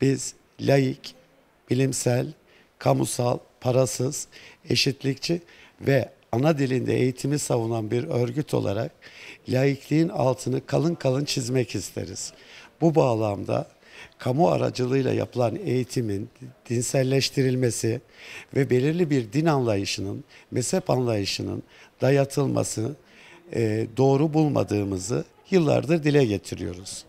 Biz laik, bilimsel, kamusal, parasız, eşitlikçi ve ana dilinde eğitimi savunan bir örgüt olarak laikliğin altını kalın kalın çizmek isteriz. Bu bağlamda kamu aracılığıyla yapılan eğitimin dinselleştirilmesi ve belirli bir din anlayışının, mezhep anlayışının dayatılması e, doğru bulmadığımızı yıllardır dile getiriyoruz.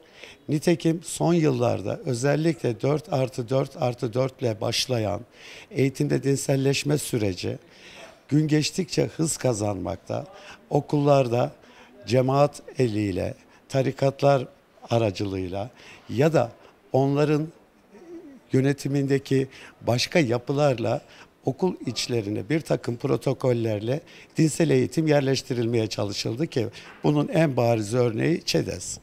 Nitekim son yıllarda özellikle 4 artı 4 artı 4 ile başlayan eğitimde dinselleşme süreci gün geçtikçe hız kazanmakta. Okullarda cemaat eliyle, tarikatlar aracılığıyla ya da onların yönetimindeki başka yapılarla okul içlerine bir takım protokollerle dinsel eğitim yerleştirilmeye çalışıldı ki bunun en bariz örneği ÇEDES.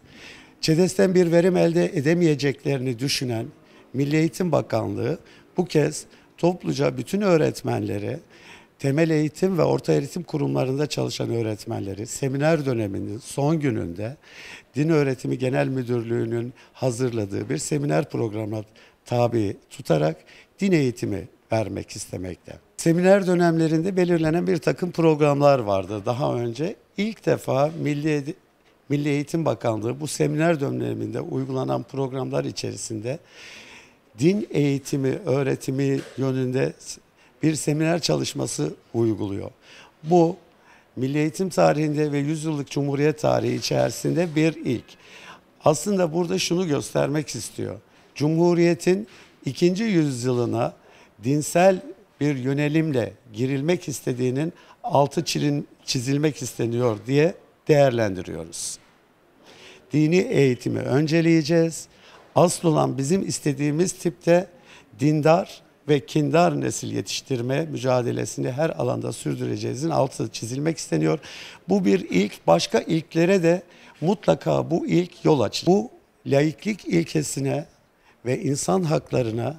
ÇEDES'ten bir verim elde edemeyeceklerini düşünen Milli Eğitim Bakanlığı bu kez topluca bütün öğretmenleri temel eğitim ve orta eğitim kurumlarında çalışan öğretmenleri seminer döneminin son gününde Din Öğretimi Genel Müdürlüğü'nün hazırladığı bir seminer programına tabi tutarak din eğitimi vermek istemekte. Seminer dönemlerinde belirlenen bir takım programlar vardı daha önce. ilk defa Milli Milli Eğitim Bakanlığı bu seminer döneminde uygulanan programlar içerisinde din eğitimi, öğretimi yönünde bir seminer çalışması uyguluyor. Bu Milli Eğitim tarihinde ve yüzyıllık Cumhuriyet tarihi içerisinde bir ilk. Aslında burada şunu göstermek istiyor. Cumhuriyet'in ikinci yüzyılına dinsel bir yönelimle girilmek istediğinin altı çizilmek isteniyor diye değerlendiriyoruz. Dini eğitimi önceleyeceğiz. Asıl olan bizim istediğimiz tipte dindar ve kindar nesil yetiştirme mücadelesini her alanda sürdüreceğizin altı çizilmek isteniyor. Bu bir ilk, başka ilklere de mutlaka bu ilk yol açılır. Bu laiklik ilkesine ve insan haklarına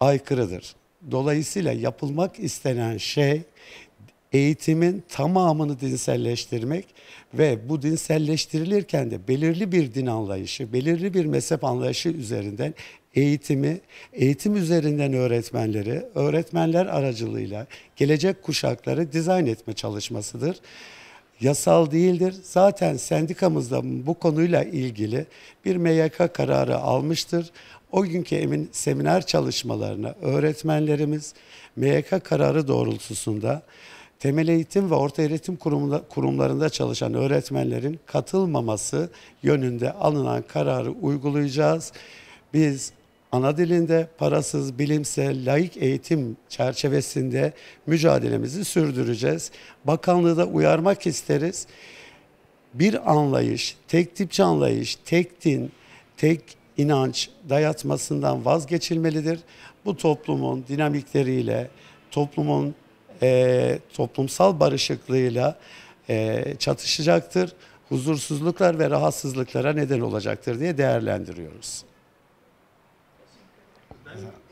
aykırıdır. Dolayısıyla yapılmak istenen şey eğitimin tamamını dinselleştirmek ve bu dinselleştirilirken de belirli bir din anlayışı, belirli bir mezhep anlayışı üzerinden eğitimi, eğitim üzerinden öğretmenleri, öğretmenler aracılığıyla gelecek kuşakları dizayn etme çalışmasıdır. Yasal değildir. Zaten sendikamızda bu konuyla ilgili bir MYK kararı almıştır. O günkü emin seminer çalışmalarına öğretmenlerimiz MYK kararı doğrultusunda temel eğitim ve orta eğitim kurumlarında çalışan öğretmenlerin katılmaması yönünde alınan kararı uygulayacağız. Biz ana dilinde parasız, bilimsel, layık eğitim çerçevesinde mücadelemizi sürdüreceğiz. Bakanlığı da uyarmak isteriz. Bir anlayış, tek tipçi anlayış, tek din, tek inanç dayatmasından vazgeçilmelidir. Bu toplumun dinamikleriyle, toplumun e, toplumsal barışıklığıyla e, çatışacaktır. Huzursuzluklar ve rahatsızlıklara neden olacaktır diye değerlendiriyoruz. Ben...